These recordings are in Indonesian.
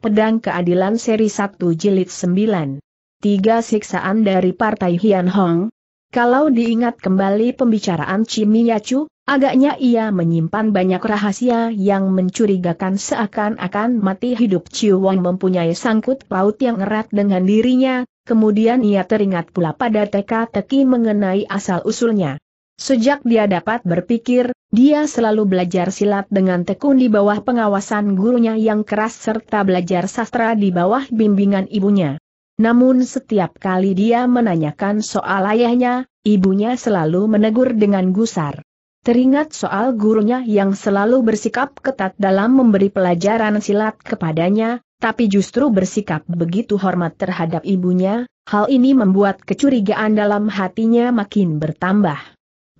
Pedang Keadilan Seri 1 Jilid 9. Tiga siksaan dari Partai Hian Hong. Kalau diingat kembali pembicaraan Chimiyachu, agaknya ia menyimpan banyak rahasia yang mencurigakan seakan-akan mati hidup Wong mempunyai sangkut paut yang erat dengan dirinya, kemudian ia teringat pula pada teka-teki mengenai asal-usulnya. Sejak dia dapat berpikir, dia selalu belajar silat dengan tekun di bawah pengawasan gurunya yang keras serta belajar sastra di bawah bimbingan ibunya. Namun setiap kali dia menanyakan soal ayahnya, ibunya selalu menegur dengan gusar. Teringat soal gurunya yang selalu bersikap ketat dalam memberi pelajaran silat kepadanya, tapi justru bersikap begitu hormat terhadap ibunya, hal ini membuat kecurigaan dalam hatinya makin bertambah.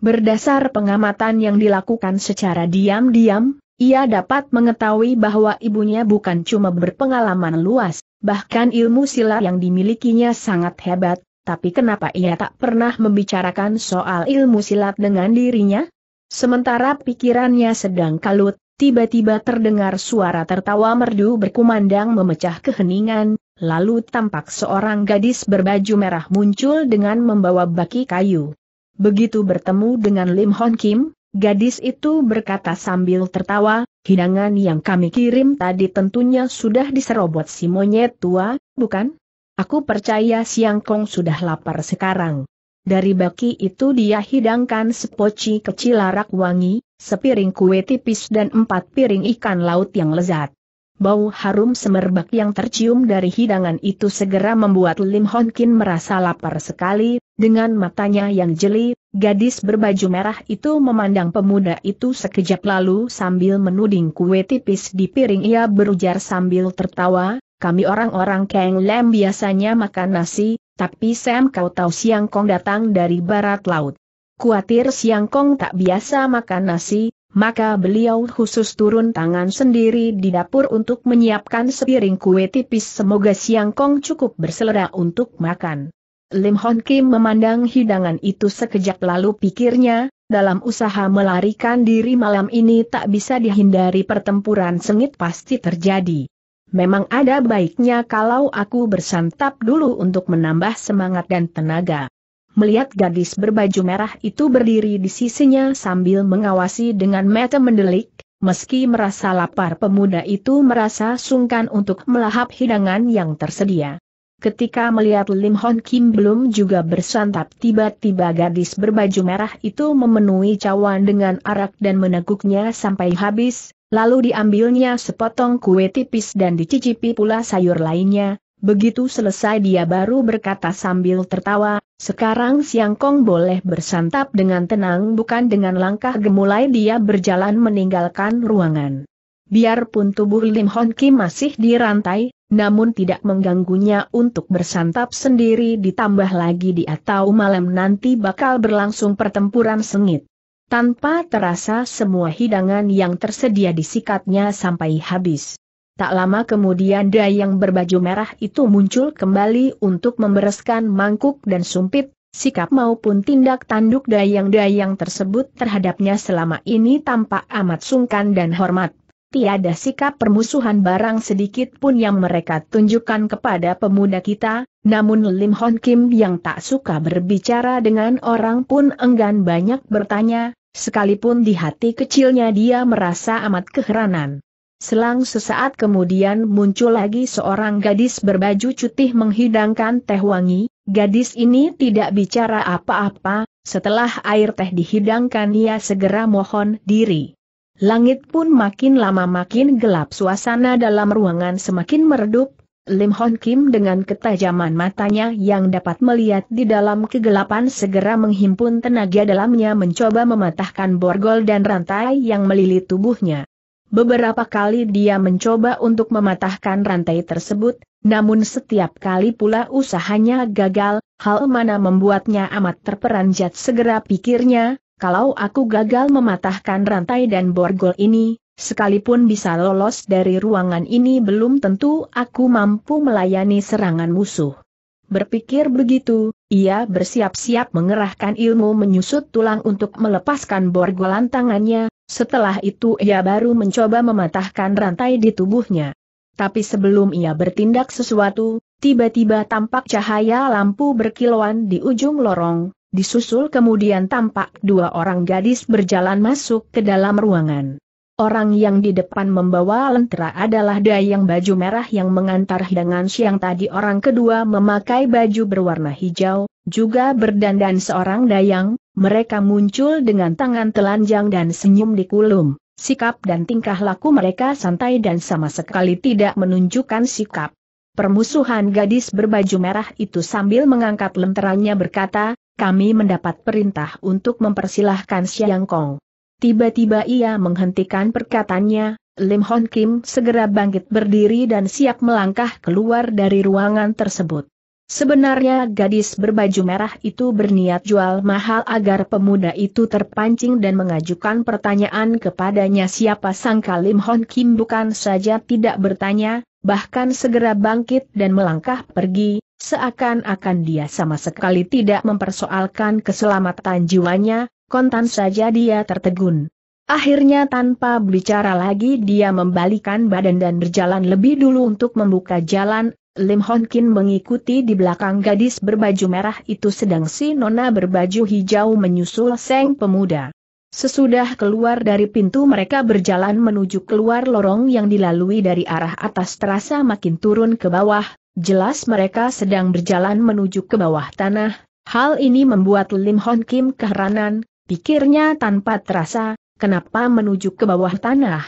Berdasar pengamatan yang dilakukan secara diam-diam, ia dapat mengetahui bahwa ibunya bukan cuma berpengalaman luas, bahkan ilmu silat yang dimilikinya sangat hebat, tapi kenapa ia tak pernah membicarakan soal ilmu silat dengan dirinya? Sementara pikirannya sedang kalut, tiba-tiba terdengar suara tertawa merdu berkumandang memecah keheningan, lalu tampak seorang gadis berbaju merah muncul dengan membawa baki kayu. Begitu bertemu dengan Lim Hon Kim, gadis itu berkata sambil tertawa, hidangan yang kami kirim tadi tentunya sudah diserobot si monyet tua, bukan? Aku percaya Siang Kong sudah lapar sekarang. Dari baki itu dia hidangkan sepoci kecil arak wangi, sepiring kue tipis dan empat piring ikan laut yang lezat. Bau harum semerbak yang tercium dari hidangan itu segera membuat Lim Hon Kim merasa lapar sekali, dengan matanya yang jeli, gadis berbaju merah itu memandang pemuda itu sekejap lalu sambil menuding kue tipis di piring ia berujar sambil tertawa, kami orang-orang Kang Lem biasanya makan nasi, tapi Sam kau tahu Siang Kong datang dari barat laut. Kuatir Siang Kong tak biasa makan nasi, maka beliau khusus turun tangan sendiri di dapur untuk menyiapkan sepiring kue tipis semoga Siang Kong cukup berselera untuk makan. Lim Hon Kim memandang hidangan itu sekejap lalu pikirnya, dalam usaha melarikan diri malam ini tak bisa dihindari pertempuran sengit pasti terjadi. Memang ada baiknya kalau aku bersantap dulu untuk menambah semangat dan tenaga. Melihat gadis berbaju merah itu berdiri di sisinya sambil mengawasi dengan mata mendelik, meski merasa lapar pemuda itu merasa sungkan untuk melahap hidangan yang tersedia. Ketika melihat Lim Hon Kim belum juga bersantap tiba-tiba gadis berbaju merah itu memenuhi cawan dengan arak dan meneguknya sampai habis, lalu diambilnya sepotong kue tipis dan dicicipi pula sayur lainnya, Begitu selesai dia baru berkata sambil tertawa, sekarang Siang Kong boleh bersantap dengan tenang bukan dengan langkah gemulai dia berjalan meninggalkan ruangan. Biarpun tubuh Lim Hon Kim masih dirantai, namun tidak mengganggunya untuk bersantap sendiri ditambah lagi di atau malam nanti bakal berlangsung pertempuran sengit. Tanpa terasa semua hidangan yang tersedia disikatnya sampai habis. Tak lama kemudian dayang berbaju merah itu muncul kembali untuk membereskan mangkuk dan sumpit, sikap maupun tindak tanduk Dayang-Dayang tersebut terhadapnya selama ini tampak amat sungkan dan hormat tiada sikap permusuhan barang sedikit pun yang mereka tunjukkan kepada pemuda kita, namun Lim Hon Kim yang tak suka berbicara dengan orang pun enggan banyak bertanya, sekalipun di hati kecilnya dia merasa amat keheranan. Selang sesaat kemudian muncul lagi seorang gadis berbaju cutih menghidangkan teh wangi, gadis ini tidak bicara apa-apa, setelah air teh dihidangkan ia segera mohon diri. Langit pun makin lama makin gelap suasana dalam ruangan semakin meredup, Lim Hon Kim dengan ketajaman matanya yang dapat melihat di dalam kegelapan segera menghimpun tenaga dalamnya mencoba mematahkan borgol dan rantai yang melilit tubuhnya. Beberapa kali dia mencoba untuk mematahkan rantai tersebut, namun setiap kali pula usahanya gagal, hal mana membuatnya amat terperanjat segera pikirnya, kalau aku gagal mematahkan rantai dan borgol ini, sekalipun bisa lolos dari ruangan ini belum tentu aku mampu melayani serangan musuh. Berpikir begitu, ia bersiap-siap mengerahkan ilmu menyusut tulang untuk melepaskan borgolan tangannya, setelah itu ia baru mencoba mematahkan rantai di tubuhnya. Tapi sebelum ia bertindak sesuatu, tiba-tiba tampak cahaya lampu berkilauan di ujung lorong, Disusul kemudian tampak dua orang gadis berjalan masuk ke dalam ruangan. Orang yang di depan membawa lentera adalah Dayang baju merah yang mengantar hidangan siang tadi orang kedua memakai baju berwarna hijau, juga berdandan seorang Dayang, mereka muncul dengan tangan telanjang dan senyum di kulum. Sikap dan tingkah laku mereka santai dan sama sekali tidak menunjukkan sikap. Permusuhan gadis berbaju merah itu sambil mengangkat lenteranya berkata, kami mendapat perintah untuk mempersilahkan Siang Kong. Tiba-tiba ia menghentikan perkataannya, Lim Hon Kim segera bangkit berdiri dan siap melangkah keluar dari ruangan tersebut. Sebenarnya gadis berbaju merah itu berniat jual mahal agar pemuda itu terpancing dan mengajukan pertanyaan kepadanya siapa sangka Lim Hon Kim bukan saja tidak bertanya, bahkan segera bangkit dan melangkah pergi, Seakan-akan dia sama sekali tidak mempersoalkan keselamatan jiwanya, kontan saja dia tertegun. Akhirnya tanpa bicara lagi dia membalikan badan dan berjalan lebih dulu untuk membuka jalan, Lim Hon mengikuti di belakang gadis berbaju merah itu sedang si nona berbaju hijau menyusul seng pemuda. Sesudah keluar dari pintu mereka berjalan menuju keluar lorong yang dilalui dari arah atas terasa makin turun ke bawah, Jelas mereka sedang berjalan menuju ke bawah tanah, hal ini membuat Lim Hon Kim keheranan, pikirnya tanpa terasa, kenapa menuju ke bawah tanah?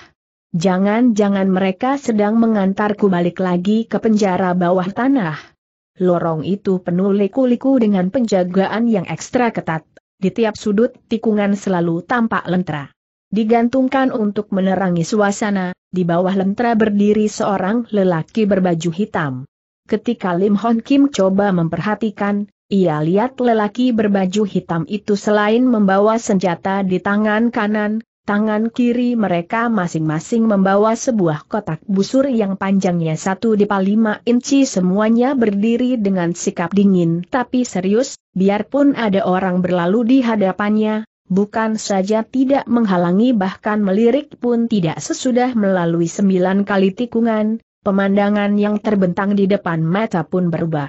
Jangan-jangan mereka sedang mengantarku balik lagi ke penjara bawah tanah. Lorong itu penuh liku-liku dengan penjagaan yang ekstra ketat, di tiap sudut tikungan selalu tampak lentera digantungkan untuk menerangi suasana, di bawah lentera berdiri seorang lelaki berbaju hitam ketika Lim Hon Kim coba memperhatikan, ia lihat lelaki berbaju hitam itu selain membawa senjata di tangan kanan, tangan kiri mereka masing-masing membawa sebuah kotak busur yang panjangnya satu di inci semuanya berdiri dengan sikap dingin tapi serius, biarpun ada orang berlalu di hadapannya, bukan saja tidak menghalangi bahkan melirik pun tidak sesudah melalui sembilan kali tikungan, Pemandangan yang terbentang di depan mata pun berubah.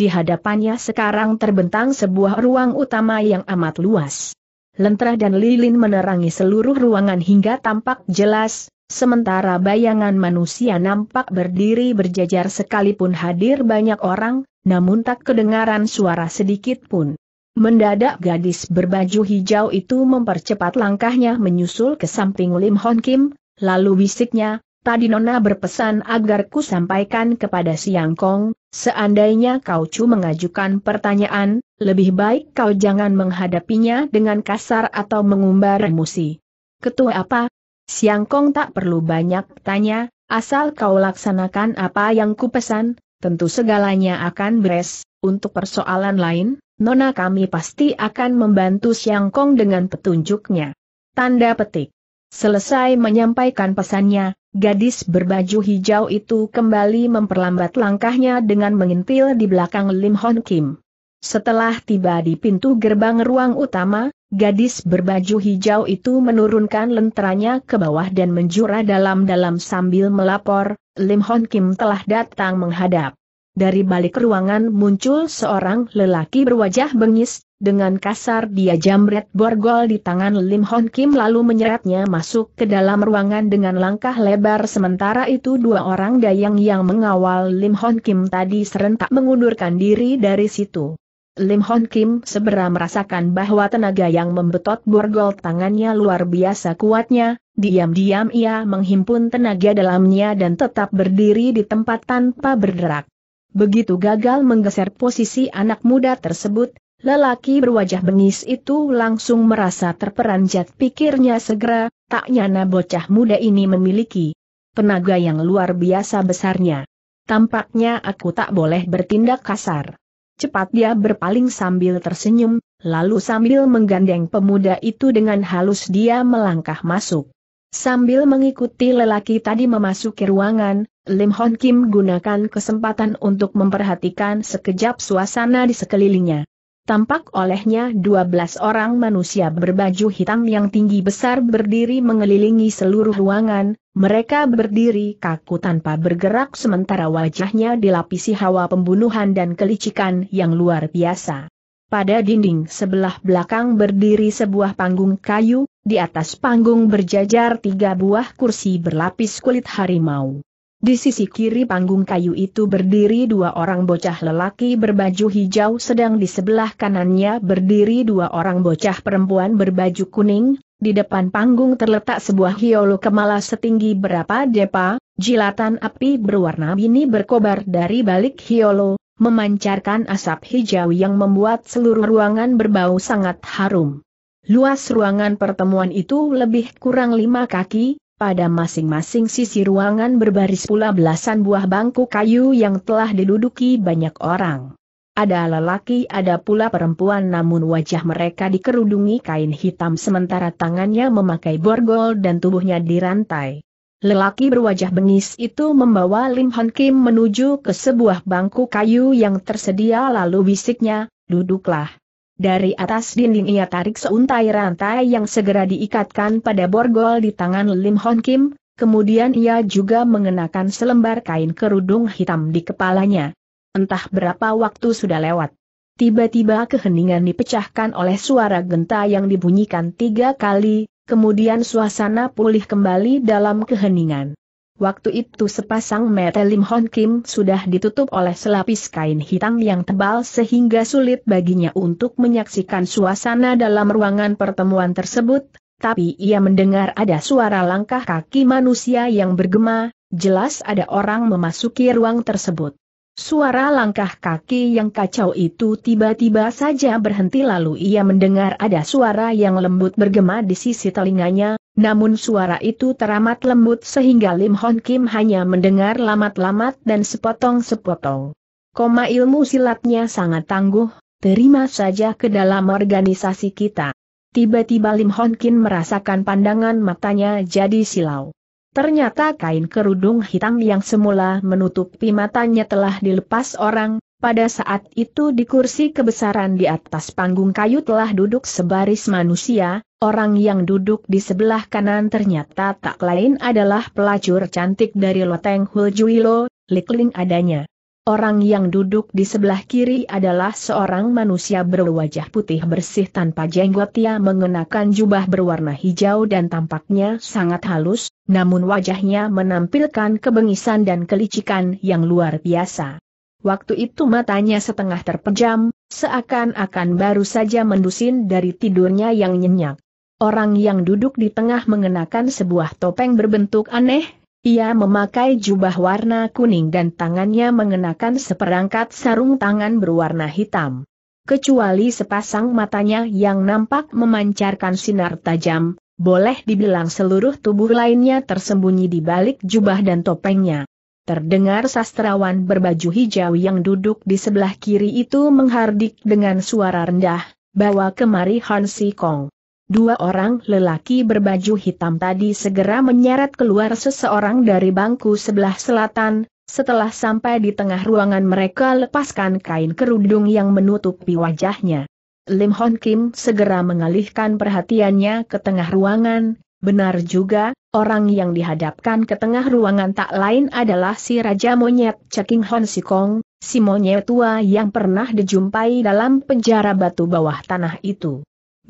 Di hadapannya sekarang terbentang sebuah ruang utama yang amat luas. Lentera dan lilin menerangi seluruh ruangan hingga tampak jelas, sementara bayangan manusia nampak berdiri berjajar sekalipun hadir banyak orang, namun tak kedengaran suara sedikit pun. Mendadak gadis berbaju hijau itu mempercepat langkahnya menyusul ke samping Lim Hon Kim, lalu bisiknya, Tadi Nona berpesan agar ku sampaikan kepada Siang Kong, seandainya kau cu mengajukan pertanyaan, lebih baik kau jangan menghadapinya dengan kasar atau mengumbar emosi. Ketua apa? Siang Kong tak perlu banyak tanya, asal kau laksanakan apa yang ku pesan, tentu segalanya akan beres. Untuk persoalan lain, Nona kami pasti akan membantu Siang Kong dengan petunjuknya. Tanda petik. Selesai menyampaikan pesannya, gadis berbaju hijau itu kembali memperlambat langkahnya dengan mengintil di belakang Lim Hon Kim. Setelah tiba di pintu gerbang ruang utama, gadis berbaju hijau itu menurunkan lenteranya ke bawah dan menjura dalam-dalam sambil melapor, Lim Hon Kim telah datang menghadap dari balik ruangan muncul seorang lelaki berwajah bengis, dengan kasar dia jamret borgol di tangan Lim Hon Kim lalu menyeretnya masuk ke dalam ruangan dengan langkah lebar sementara itu dua orang dayang yang mengawal Lim Hon Kim tadi serentak mengundurkan diri dari situ. Lim Hon Kim segera merasakan bahwa tenaga yang membetot borgol tangannya luar biasa kuatnya, diam-diam ia menghimpun tenaga dalamnya dan tetap berdiri di tempat tanpa bergerak. Begitu gagal menggeser posisi anak muda tersebut, lelaki berwajah bengis itu langsung merasa terperanjat pikirnya segera, tak nyana bocah muda ini memiliki tenaga yang luar biasa besarnya. Tampaknya aku tak boleh bertindak kasar. Cepat dia berpaling sambil tersenyum, lalu sambil menggandeng pemuda itu dengan halus dia melangkah masuk. Sambil mengikuti lelaki tadi memasuki ruangan, Lim Hon Kim gunakan kesempatan untuk memperhatikan sekejap suasana di sekelilingnya. Tampak olehnya 12 orang manusia berbaju hitam yang tinggi besar berdiri mengelilingi seluruh ruangan, mereka berdiri kaku tanpa bergerak sementara wajahnya dilapisi hawa pembunuhan dan kelicikan yang luar biasa. Pada dinding sebelah belakang berdiri sebuah panggung kayu, di atas panggung berjajar tiga buah kursi berlapis kulit harimau. Di sisi kiri panggung kayu itu berdiri dua orang bocah lelaki berbaju hijau sedang di sebelah kanannya berdiri dua orang bocah perempuan berbaju kuning, di depan panggung terletak sebuah hiolo kemala setinggi berapa depa, jilatan api berwarna bini berkobar dari balik hiolo, memancarkan asap hijau yang membuat seluruh ruangan berbau sangat harum. Luas ruangan pertemuan itu lebih kurang lima kaki, pada masing-masing sisi ruangan berbaris pula belasan buah bangku kayu yang telah diduduki banyak orang. Ada lelaki ada pula perempuan namun wajah mereka dikerudungi kain hitam sementara tangannya memakai borgol dan tubuhnya dirantai. Lelaki berwajah bengis itu membawa Lim Han Kim menuju ke sebuah bangku kayu yang tersedia lalu bisiknya, duduklah. Dari atas dinding ia tarik seuntai rantai yang segera diikatkan pada borgol di tangan Lim Hon Kim, kemudian ia juga mengenakan selembar kain kerudung hitam di kepalanya. Entah berapa waktu sudah lewat. Tiba-tiba keheningan dipecahkan oleh suara genta yang dibunyikan tiga kali, kemudian suasana pulih kembali dalam keheningan. Waktu itu sepasang mata Lim Hon Kim sudah ditutup oleh selapis kain hitam yang tebal sehingga sulit baginya untuk menyaksikan suasana dalam ruangan pertemuan tersebut, tapi ia mendengar ada suara langkah kaki manusia yang bergema, jelas ada orang memasuki ruang tersebut. Suara langkah kaki yang kacau itu tiba-tiba saja berhenti lalu ia mendengar ada suara yang lembut bergema di sisi telinganya, namun suara itu teramat lembut sehingga Lim Hon Kim hanya mendengar lamat-lamat dan sepotong-sepotong. Koma ilmu silatnya sangat tangguh, terima saja ke dalam organisasi kita. Tiba-tiba Lim Hon Kim merasakan pandangan matanya jadi silau. Ternyata kain kerudung hitam yang semula menutupi matanya telah dilepas orang, pada saat itu di kursi kebesaran di atas panggung kayu telah duduk sebaris manusia, Orang yang duduk di sebelah kanan ternyata tak lain adalah pelacur cantik dari Loteng Huljuilo, Likling adanya. Orang yang duduk di sebelah kiri adalah seorang manusia berwajah putih bersih tanpa jenggot ia mengenakan jubah berwarna hijau dan tampaknya sangat halus, namun wajahnya menampilkan kebengisan dan kelicikan yang luar biasa. Waktu itu matanya setengah terpejam, seakan-akan baru saja mendusin dari tidurnya yang nyenyak. Orang yang duduk di tengah mengenakan sebuah topeng berbentuk aneh, ia memakai jubah warna kuning dan tangannya mengenakan seperangkat sarung tangan berwarna hitam. Kecuali sepasang matanya yang nampak memancarkan sinar tajam, boleh dibilang seluruh tubuh lainnya tersembunyi di balik jubah dan topengnya. Terdengar sastrawan berbaju hijau yang duduk di sebelah kiri itu menghardik dengan suara rendah, bawa kemari Hansi Kong. Dua orang lelaki berbaju hitam tadi segera menyeret keluar seseorang dari bangku sebelah selatan, setelah sampai di tengah ruangan mereka lepaskan kain kerudung yang menutupi wajahnya. Lim Hon Kim segera mengalihkan perhatiannya ke tengah ruangan, benar juga, orang yang dihadapkan ke tengah ruangan tak lain adalah si Raja Monyet Ceking Hon Sikong, si monyet tua yang pernah dijumpai dalam penjara batu bawah tanah itu.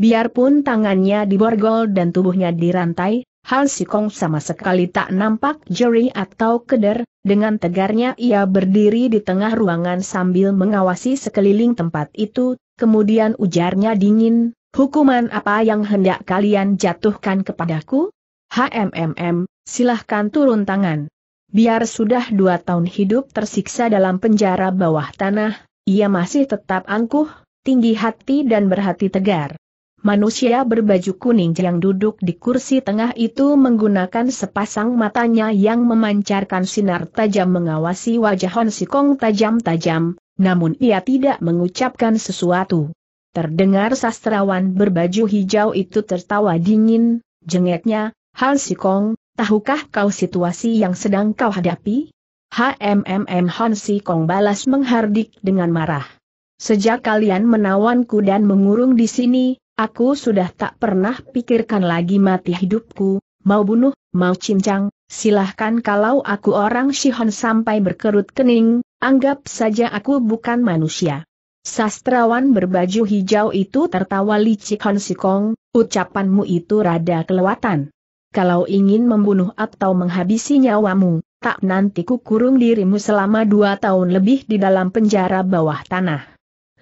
Biarpun tangannya diborgol dan tubuhnya dirantai, Han Kong sama sekali tak nampak jeri atau keder, dengan tegarnya ia berdiri di tengah ruangan sambil mengawasi sekeliling tempat itu, kemudian ujarnya dingin, hukuman apa yang hendak kalian jatuhkan kepadaku? HMMM, silahkan turun tangan. Biar sudah dua tahun hidup tersiksa dalam penjara bawah tanah, ia masih tetap angkuh, tinggi hati dan berhati tegar. Manusia berbaju kuning yang duduk di kursi tengah itu menggunakan sepasang matanya yang memancarkan sinar tajam mengawasi wajah Hon Kong tajam-tajam, namun ia tidak mengucapkan sesuatu. Terdengar sastrawan berbaju hijau itu tertawa dingin, jengeknya, Si Kong, tahukah kau situasi yang sedang kau hadapi? HMMM Si Kong balas menghardik dengan marah. Sejak kalian menawanku dan mengurung di sini, Aku sudah tak pernah pikirkan lagi mati hidupku, mau bunuh, mau cincang, silahkan kalau aku orang Shihon sampai berkerut kening, anggap saja aku bukan manusia. Sastrawan berbaju hijau itu tertawa licik Hon Sikong, ucapanmu itu rada kelewatan. Kalau ingin membunuh atau menghabisi nyawamu, tak nanti kukurung dirimu selama dua tahun lebih di dalam penjara bawah tanah.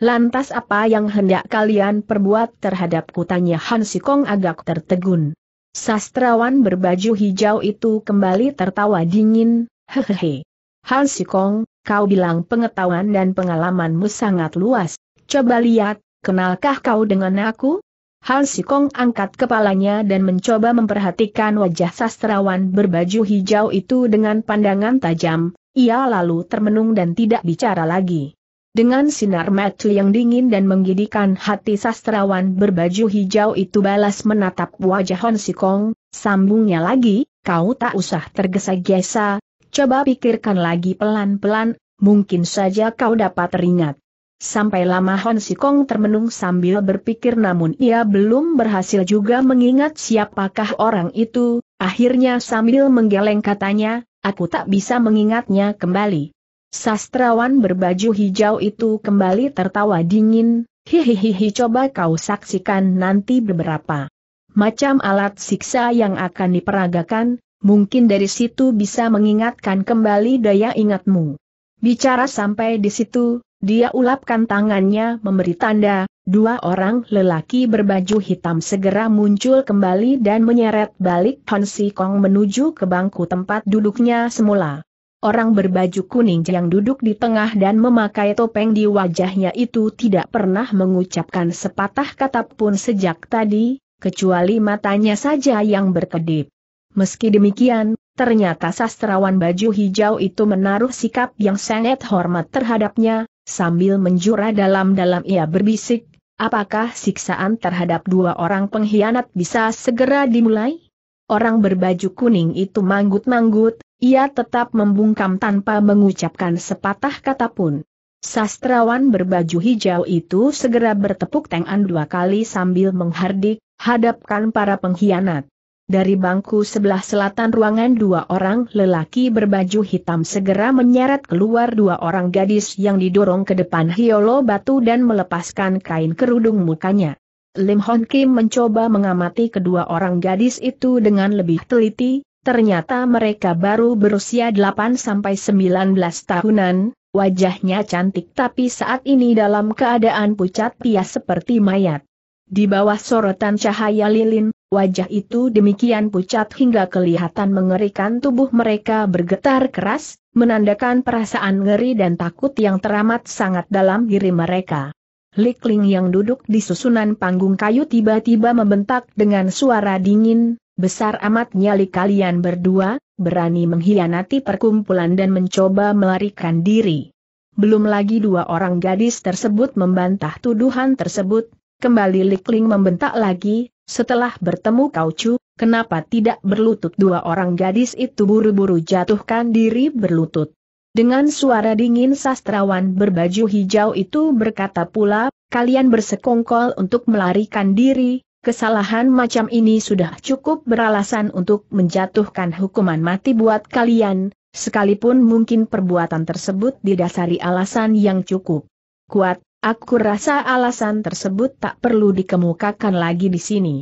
Lantas apa yang hendak kalian perbuat terhadap kutanya Han Sikong agak tertegun. Sastrawan berbaju hijau itu kembali tertawa dingin, hehehe. Han Sikong, kau bilang pengetahuan dan pengalamanmu sangat luas, coba lihat, kenalkah kau dengan aku? Han Sikong angkat kepalanya dan mencoba memperhatikan wajah sastrawan berbaju hijau itu dengan pandangan tajam, ia lalu termenung dan tidak bicara lagi. Dengan sinar mata yang dingin dan menggidikan hati sastrawan berbaju hijau itu balas menatap wajah Hon Sikong, sambungnya lagi, kau tak usah tergesa-gesa, coba pikirkan lagi pelan-pelan, mungkin saja kau dapat teringat. Sampai lama Hon Sikong termenung sambil berpikir namun ia belum berhasil juga mengingat siapakah orang itu, akhirnya sambil menggeleng katanya, aku tak bisa mengingatnya kembali. Sastrawan berbaju hijau itu kembali tertawa dingin, hihihihi coba kau saksikan nanti beberapa macam alat siksa yang akan diperagakan, mungkin dari situ bisa mengingatkan kembali daya ingatmu. Bicara sampai di situ, dia ulapkan tangannya memberi tanda, dua orang lelaki berbaju hitam segera muncul kembali dan menyeret balik Hansi Kong menuju ke bangku tempat duduknya semula. Orang berbaju kuning yang duduk di tengah dan memakai topeng di wajahnya itu tidak pernah mengucapkan sepatah kata pun sejak tadi, kecuali matanya saja yang berkedip. Meski demikian, ternyata sastrawan baju hijau itu menaruh sikap yang sangat hormat terhadapnya, sambil menjura dalam-dalam ia berbisik, apakah siksaan terhadap dua orang pengkhianat bisa segera dimulai? Orang berbaju kuning itu manggut-manggut, ia tetap membungkam tanpa mengucapkan sepatah kata pun. Sastrawan berbaju hijau itu segera bertepuk tangan dua kali sambil menghardik, hadapkan para pengkhianat. Dari bangku sebelah selatan ruangan dua orang lelaki berbaju hitam segera menyeret keluar dua orang gadis yang didorong ke depan Hiolo Batu dan melepaskan kain kerudung mukanya. Lim Hon Kim mencoba mengamati kedua orang gadis itu dengan lebih teliti, Ternyata mereka baru berusia 8-19 tahunan, wajahnya cantik tapi saat ini dalam keadaan pucat pias seperti mayat. Di bawah sorotan cahaya lilin, wajah itu demikian pucat hingga kelihatan mengerikan tubuh mereka bergetar keras, menandakan perasaan ngeri dan takut yang teramat sangat dalam diri mereka. Likling yang duduk di susunan panggung kayu tiba-tiba membentak dengan suara dingin, Besar amat nyali kalian berdua, berani mengkhianati perkumpulan dan mencoba melarikan diri. Belum lagi dua orang gadis tersebut membantah tuduhan tersebut, kembali Likling membentak lagi, setelah bertemu Kaucu, kenapa tidak berlutut dua orang gadis itu buru-buru jatuhkan diri berlutut. Dengan suara dingin sastrawan berbaju hijau itu berkata pula, kalian bersekongkol untuk melarikan diri, kesalahan macam ini sudah cukup beralasan untuk menjatuhkan hukuman mati buat kalian, sekalipun mungkin perbuatan tersebut didasari alasan yang cukup kuat, aku rasa alasan tersebut tak perlu dikemukakan lagi di sini.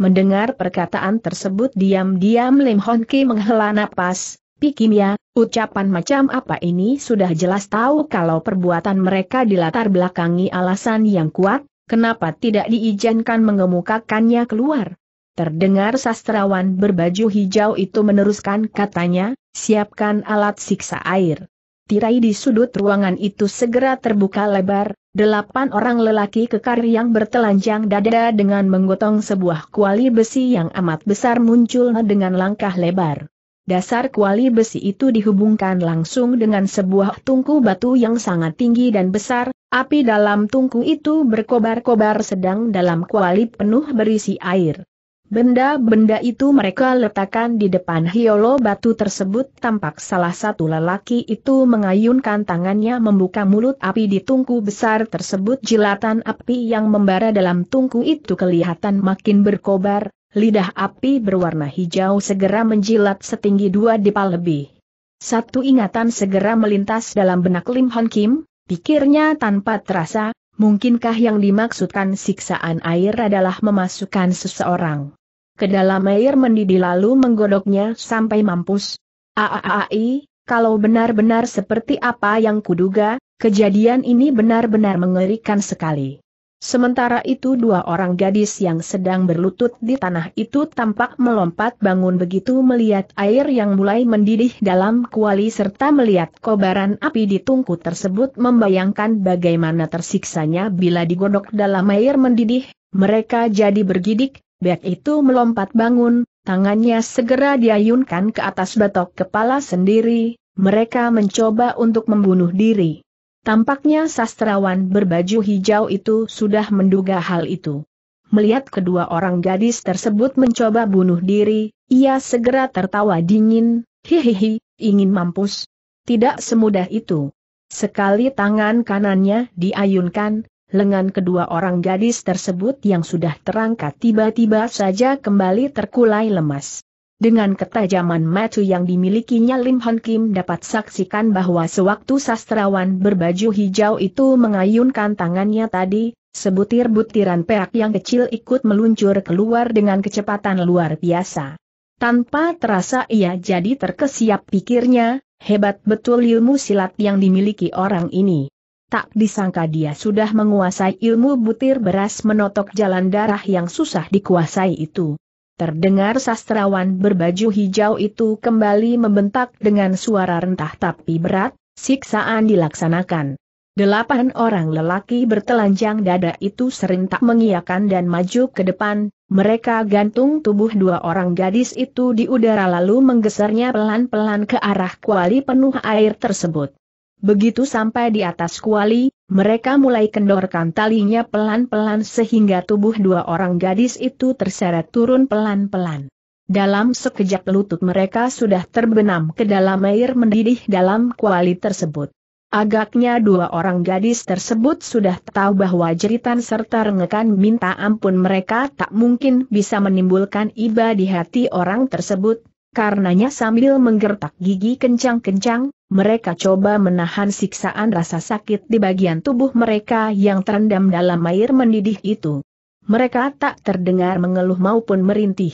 Mendengar perkataan tersebut diam-diam Lim Hon Ki menghela napas, pikirnya, ucapan macam apa ini sudah jelas tahu kalau perbuatan mereka dilatar belakangi alasan yang kuat, Kenapa tidak diizinkan mengemukakannya keluar? Terdengar sastrawan berbaju hijau itu meneruskan katanya, siapkan alat siksa air. Tirai di sudut ruangan itu segera terbuka lebar, delapan orang lelaki kekar yang bertelanjang dada dengan menggotong sebuah kuali besi yang amat besar muncul dengan langkah lebar. Dasar kuali besi itu dihubungkan langsung dengan sebuah tungku batu yang sangat tinggi dan besar, Api dalam tungku itu berkobar-kobar sedang dalam kuali penuh berisi air. Benda-benda itu mereka letakkan di depan hiolo batu tersebut tampak salah satu lelaki itu mengayunkan tangannya membuka mulut api di tungku besar tersebut jilatan api yang membara dalam tungku itu kelihatan makin berkobar, lidah api berwarna hijau segera menjilat setinggi dua depal lebih. Satu ingatan segera melintas dalam benak Lim Hon Kim, Pikirnya tanpa terasa, mungkinkah yang dimaksudkan siksaan air adalah memasukkan seseorang ke dalam air mendidih lalu menggodoknya sampai mampus? Aaai, kalau benar-benar seperti apa yang kuduga, kejadian ini benar-benar mengerikan sekali. Sementara itu dua orang gadis yang sedang berlutut di tanah itu tampak melompat bangun begitu melihat air yang mulai mendidih dalam kuali serta melihat kobaran api di tungku tersebut membayangkan bagaimana tersiksanya bila digodok dalam air mendidih, mereka jadi bergidik, Bek itu melompat bangun, tangannya segera diayunkan ke atas batok kepala sendiri, mereka mencoba untuk membunuh diri. Tampaknya sastrawan berbaju hijau itu sudah menduga hal itu. Melihat kedua orang gadis tersebut mencoba bunuh diri, ia segera tertawa dingin, hihihi, ingin mampus. Tidak semudah itu. Sekali tangan kanannya diayunkan, lengan kedua orang gadis tersebut yang sudah terangkat tiba-tiba saja kembali terkulai lemas. Dengan ketajaman mata yang dimilikinya Lim Hon Kim dapat saksikan bahwa sewaktu sastrawan berbaju hijau itu mengayunkan tangannya tadi, sebutir butiran perak yang kecil ikut meluncur keluar dengan kecepatan luar biasa. Tanpa terasa ia jadi terkesiap pikirnya, hebat betul ilmu silat yang dimiliki orang ini. Tak disangka dia sudah menguasai ilmu butir beras menotok jalan darah yang susah dikuasai itu. Terdengar sastrawan berbaju hijau itu kembali membentak dengan suara rentah tapi berat, siksaan dilaksanakan. Delapan orang lelaki bertelanjang dada itu serentak mengiakan dan maju ke depan, mereka gantung tubuh dua orang gadis itu di udara lalu menggesernya pelan-pelan ke arah kuali penuh air tersebut. Begitu sampai di atas kuali, mereka mulai kendorkan talinya pelan-pelan sehingga tubuh dua orang gadis itu terseret turun pelan-pelan. Dalam sekejap lutut mereka sudah terbenam ke dalam air mendidih dalam kuali tersebut. Agaknya dua orang gadis tersebut sudah tahu bahwa jeritan serta rengekan minta ampun mereka tak mungkin bisa menimbulkan iba di hati orang tersebut, Karenanya sambil menggertak gigi kencang-kencang, mereka coba menahan siksaan rasa sakit di bagian tubuh mereka yang terendam dalam air mendidih itu. Mereka tak terdengar mengeluh maupun merintih.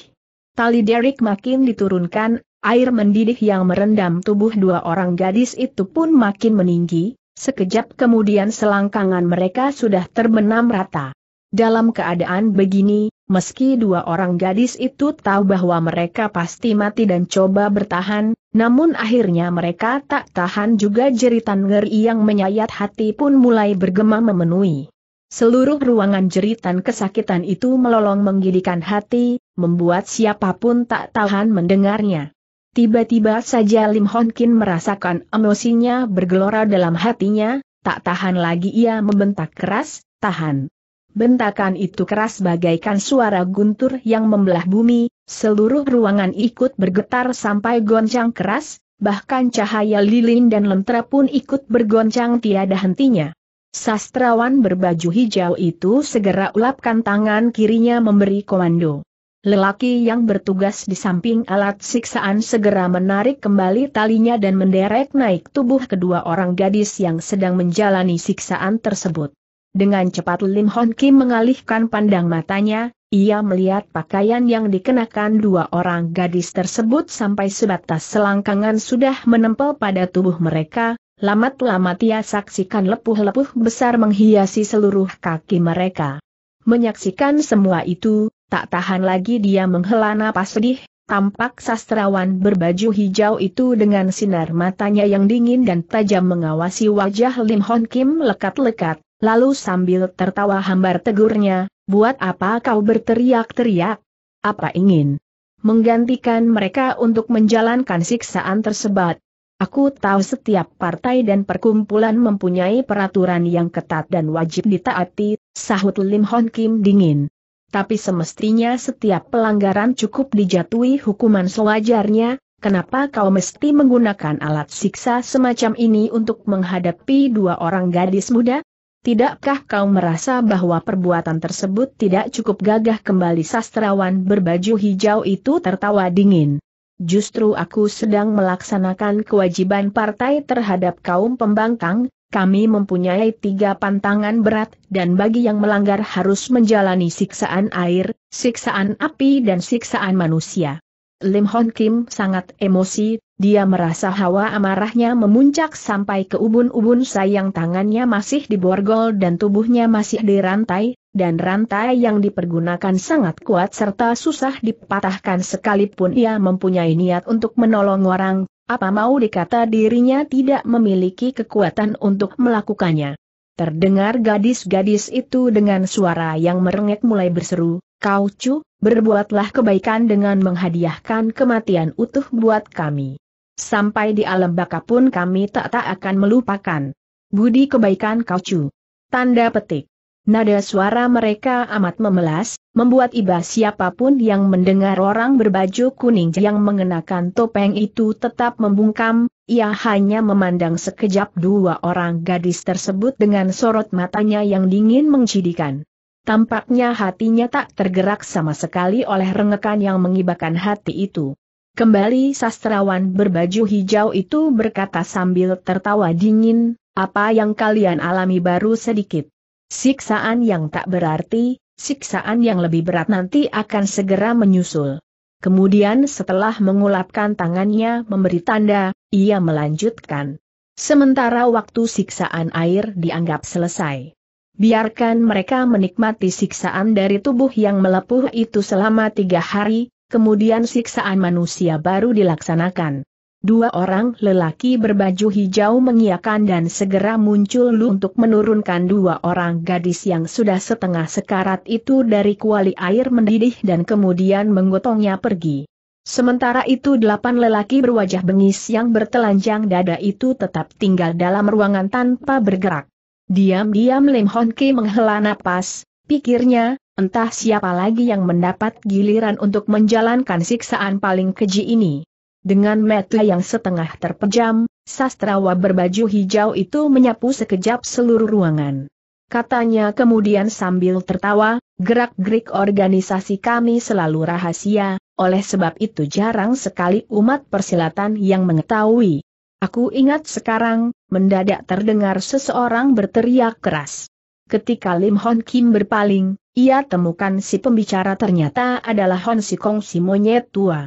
Tali Derek makin diturunkan, air mendidih yang merendam tubuh dua orang gadis itu pun makin meninggi, sekejap kemudian selangkangan mereka sudah terbenam rata. Dalam keadaan begini, Meski dua orang gadis itu tahu bahwa mereka pasti mati dan coba bertahan, namun akhirnya mereka tak tahan juga jeritan ngeri yang menyayat hati pun mulai bergema memenuhi. Seluruh ruangan jeritan kesakitan itu melolong menggidikan hati, membuat siapapun tak tahan mendengarnya. Tiba-tiba saja Lim Hon Kin merasakan emosinya bergelora dalam hatinya, tak tahan lagi ia membentak keras, tahan. Bentakan itu keras bagaikan suara guntur yang membelah bumi, seluruh ruangan ikut bergetar sampai goncang keras, bahkan cahaya lilin dan lentera pun ikut bergoncang tiada hentinya. Sastrawan berbaju hijau itu segera ulapkan tangan kirinya memberi komando. Lelaki yang bertugas di samping alat siksaan segera menarik kembali talinya dan menderek naik tubuh kedua orang gadis yang sedang menjalani siksaan tersebut. Dengan cepat Lim Hon Kim mengalihkan pandang matanya, ia melihat pakaian yang dikenakan dua orang gadis tersebut sampai sebatas selangkangan sudah menempel pada tubuh mereka, lamat-lamat ia saksikan lepuh-lepuh besar menghiasi seluruh kaki mereka. Menyaksikan semua itu, tak tahan lagi dia menghela napas sedih, tampak sastrawan berbaju hijau itu dengan sinar matanya yang dingin dan tajam mengawasi wajah Lim Hon Kim lekat-lekat, Lalu sambil tertawa hambar tegurnya, buat apa kau berteriak-teriak? Apa ingin? Menggantikan mereka untuk menjalankan siksaan tersebut? Aku tahu setiap partai dan perkumpulan mempunyai peraturan yang ketat dan wajib ditaati, sahut Lim Hon Kim dingin. Tapi semestinya setiap pelanggaran cukup dijatuhi hukuman sewajarnya, kenapa kau mesti menggunakan alat siksa semacam ini untuk menghadapi dua orang gadis muda? Tidakkah kau merasa bahwa perbuatan tersebut tidak cukup gagah kembali sastrawan berbaju hijau itu tertawa dingin? Justru aku sedang melaksanakan kewajiban partai terhadap kaum pembangkang, kami mempunyai tiga pantangan berat dan bagi yang melanggar harus menjalani siksaan air, siksaan api dan siksaan manusia. Lim Hon Kim sangat emosi, dia merasa hawa amarahnya memuncak sampai ke ubun-ubun sayang tangannya masih diborgol dan tubuhnya masih dirantai, dan rantai yang dipergunakan sangat kuat serta susah dipatahkan sekalipun ia mempunyai niat untuk menolong orang, apa mau dikata dirinya tidak memiliki kekuatan untuk melakukannya. Terdengar gadis-gadis itu dengan suara yang merengek mulai berseru, Kau cu, berbuatlah kebaikan dengan menghadiahkan kematian utuh buat kami. Sampai di alam baka pun kami tak tak akan melupakan. Budi kebaikan kau cu. Tanda petik. Nada suara mereka amat memelas, membuat iba siapapun yang mendengar orang berbaju kuning yang mengenakan topeng itu tetap membungkam, ia hanya memandang sekejap dua orang gadis tersebut dengan sorot matanya yang dingin mencidikan. Tampaknya hatinya tak tergerak sama sekali oleh rengekan yang mengibakan hati itu. Kembali sastrawan berbaju hijau itu berkata sambil tertawa dingin, apa yang kalian alami baru sedikit. Siksaan yang tak berarti, siksaan yang lebih berat nanti akan segera menyusul. Kemudian setelah mengulapkan tangannya memberi tanda, ia melanjutkan. Sementara waktu siksaan air dianggap selesai. Biarkan mereka menikmati siksaan dari tubuh yang melepuh itu selama tiga hari, kemudian siksaan manusia baru dilaksanakan. Dua orang lelaki berbaju hijau mengiakan dan segera muncul Lu untuk menurunkan dua orang gadis yang sudah setengah sekarat itu dari kuali air mendidih dan kemudian menggotongnya pergi. Sementara itu delapan lelaki berwajah bengis yang bertelanjang dada itu tetap tinggal dalam ruangan tanpa bergerak. Diam-diam Lim Hon Ki menghela napas, Pikirnya, entah siapa lagi yang mendapat giliran untuk menjalankan siksaan paling keji ini. Dengan mata yang setengah terpejam, sastrawa berbaju hijau itu menyapu sekejap seluruh ruangan. Katanya kemudian sambil tertawa, gerak-gerik organisasi kami selalu rahasia, oleh sebab itu jarang sekali umat persilatan yang mengetahui. Aku ingat sekarang, mendadak terdengar seseorang berteriak keras. Ketika Lim Hon Kim berpaling, ia temukan si pembicara ternyata adalah Hon Si Kong si monyet tua.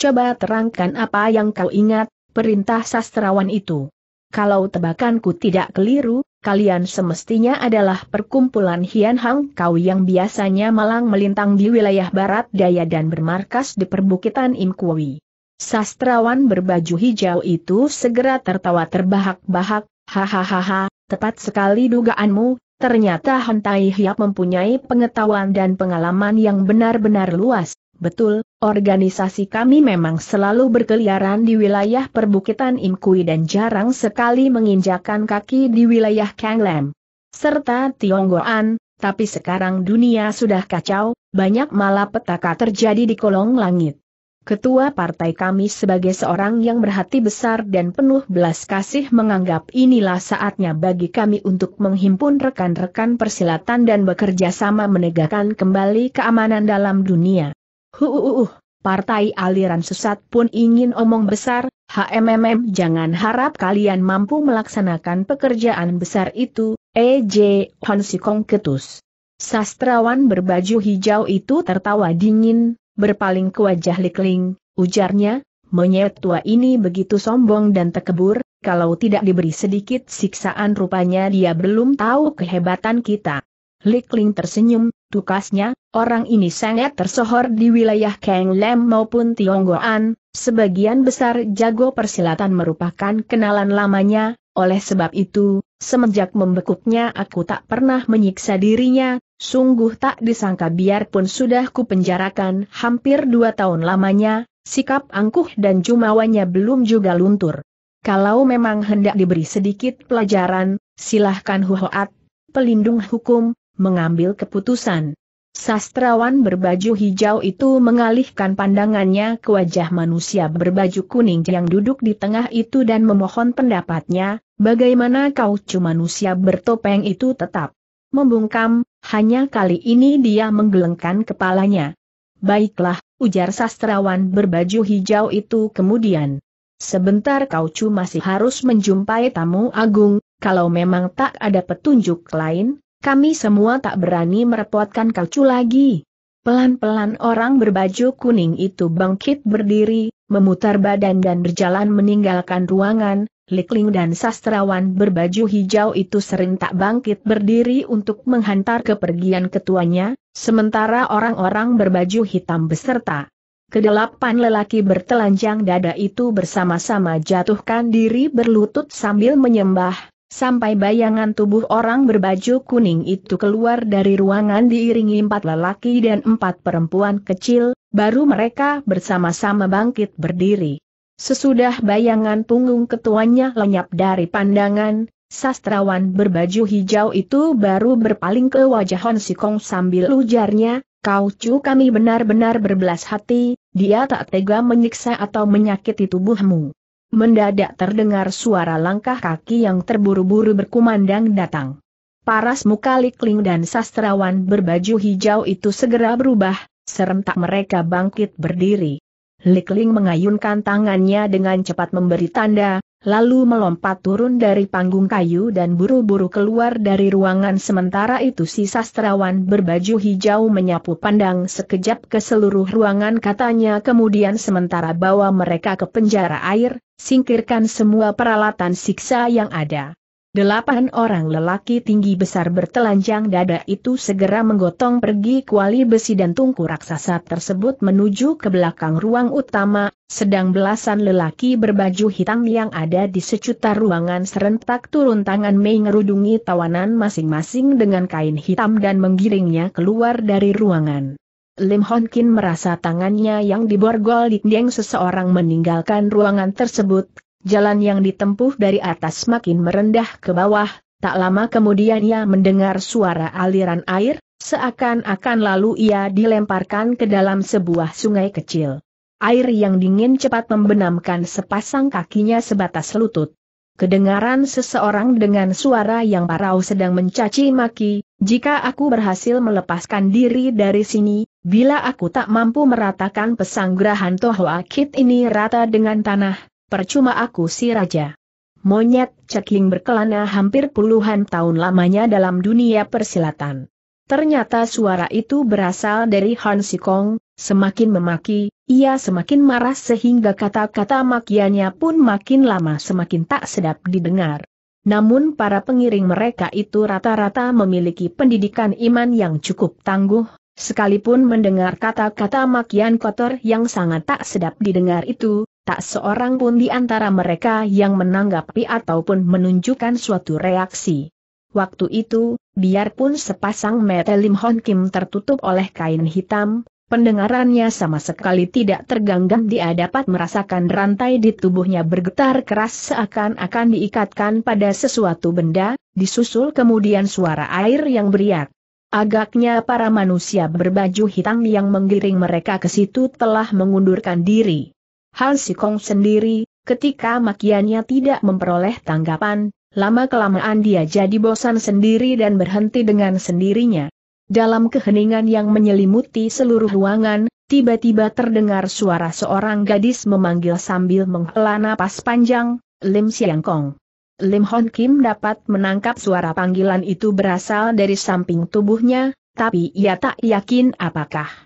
Coba terangkan apa yang kau ingat, perintah sastrawan itu. Kalau tebakanku tidak keliru, kalian semestinya adalah perkumpulan Hian Hang Kau yang biasanya malang melintang di wilayah barat daya dan bermarkas di perbukitan Im Kui. Sastrawan berbaju hijau itu segera tertawa terbahak-bahak, hahaha, tepat sekali dugaanmu, Ternyata Tai Hiap mempunyai pengetahuan dan pengalaman yang benar-benar luas. Betul, organisasi kami memang selalu berkeliaran di wilayah perbukitan Imkui dan jarang sekali menginjakan kaki di wilayah Kanglem. Serta Tionggoan, tapi sekarang dunia sudah kacau, banyak malapetaka terjadi di kolong langit. Ketua partai kami sebagai seorang yang berhati besar dan penuh belas kasih menganggap inilah saatnya bagi kami untuk menghimpun rekan-rekan persilatan dan bekerja sama menegakkan kembali keamanan dalam dunia. Huuuh, partai aliran sesat pun ingin omong besar, HMMM jangan harap kalian mampu melaksanakan pekerjaan besar itu, E.J. Honsikong Ketus. Sastrawan berbaju hijau itu tertawa dingin, Berpaling ke wajah Likling, ujarnya, monyet tua ini begitu sombong dan tekebur, kalau tidak diberi sedikit siksaan rupanya dia belum tahu kehebatan kita. Likling tersenyum, tukasnya, orang ini sangat tersohor di wilayah Kang Lam maupun Tionggoan, sebagian besar jago persilatan merupakan kenalan lamanya, oleh sebab itu, semenjak membekuknya aku tak pernah menyiksa dirinya, sungguh tak disangka biarpun sudah kupenjarakan hampir dua tahun lamanya, sikap angkuh dan jumawanya belum juga luntur. Kalau memang hendak diberi sedikit pelajaran, silahkan Huhoat, pelindung hukum, mengambil keputusan. Sastrawan berbaju hijau itu mengalihkan pandangannya ke wajah manusia berbaju kuning yang duduk di tengah itu dan memohon pendapatnya, bagaimana kau cuma manusia bertopeng itu tetap membungkam, hanya kali ini dia menggelengkan kepalanya. Baiklah, ujar sastrawan berbaju hijau itu kemudian. Sebentar kau cuma masih harus menjumpai tamu agung, kalau memang tak ada petunjuk lain, kami semua tak berani merepotkan kau lagi. Pelan-pelan orang berbaju kuning itu bangkit berdiri, memutar badan dan berjalan meninggalkan ruangan, Likling dan sastrawan berbaju hijau itu sering tak bangkit berdiri untuk menghantar kepergian ketuanya, sementara orang-orang berbaju hitam beserta. Kedelapan lelaki bertelanjang dada itu bersama-sama jatuhkan diri berlutut sambil menyembah, sampai bayangan tubuh orang berbaju kuning itu keluar dari ruangan diiringi empat lelaki dan empat perempuan kecil, baru mereka bersama-sama bangkit berdiri. Sesudah bayangan punggung ketuanya lenyap dari pandangan, sastrawan berbaju hijau itu baru berpaling ke wajah Hon Sikong sambil ujarnya, Kau cu kami benar-benar berbelas hati, dia tak tega menyiksa atau menyakiti tubuhmu. Mendadak terdengar suara langkah kaki yang terburu-buru berkumandang datang. Paras muka Likling dan sastrawan berbaju hijau itu segera berubah, serentak mereka bangkit berdiri. Likling mengayunkan tangannya dengan cepat memberi tanda, lalu melompat turun dari panggung kayu dan buru-buru keluar dari ruangan sementara itu si sastrawan berbaju hijau menyapu pandang sekejap ke seluruh ruangan katanya kemudian sementara bawa mereka ke penjara air, singkirkan semua peralatan siksa yang ada. Delapan orang lelaki tinggi besar bertelanjang dada itu segera menggotong pergi kuali besi dan tungku raksasa tersebut menuju ke belakang ruang utama, sedang belasan lelaki berbaju hitam yang ada di secutar ruangan serentak turun tangan mengerudungi tawanan masing-masing dengan kain hitam dan menggiringnya keluar dari ruangan. Lim Hon Kin merasa tangannya yang diborgol di dinding seseorang meninggalkan ruangan tersebut, jalan yang ditempuh dari atas makin merendah ke bawah, tak lama kemudian ia mendengar suara aliran air, seakan-akan lalu ia dilemparkan ke dalam sebuah sungai kecil. Air yang dingin cepat membenamkan sepasang kakinya sebatas lutut. Kedengaran seseorang dengan suara yang parau sedang mencaci maki, jika aku berhasil melepaskan diri dari sini, bila aku tak mampu meratakan pesanggrahan Tohoa Kit ini rata dengan tanah, Percuma aku si raja. Monyet ceking berkelana hampir puluhan tahun lamanya dalam dunia persilatan. Ternyata suara itu berasal dari Han Sikong, semakin memaki, ia semakin marah sehingga kata-kata makiannya pun makin lama semakin tak sedap didengar. Namun para pengiring mereka itu rata-rata memiliki pendidikan iman yang cukup tangguh, sekalipun mendengar kata-kata makian kotor yang sangat tak sedap didengar itu, Tak seorang pun di antara mereka yang menanggapi ataupun menunjukkan suatu reaksi. Waktu itu, biarpun sepasang mata Lim Hon Kim tertutup oleh kain hitam, pendengarannya sama sekali tidak terganggu. dia dapat merasakan rantai di tubuhnya bergetar keras seakan-akan diikatkan pada sesuatu benda, disusul kemudian suara air yang beriak. Agaknya para manusia berbaju hitam yang menggiring mereka ke situ telah mengundurkan diri. Hal Han Kong sendiri, ketika makiannya tidak memperoleh tanggapan, lama-kelamaan dia jadi bosan sendiri dan berhenti dengan sendirinya. Dalam keheningan yang menyelimuti seluruh ruangan, tiba-tiba terdengar suara seorang gadis memanggil sambil menghela napas panjang, Lim Siang Kong. Lim Hon Kim dapat menangkap suara panggilan itu berasal dari samping tubuhnya, tapi ia tak yakin apakah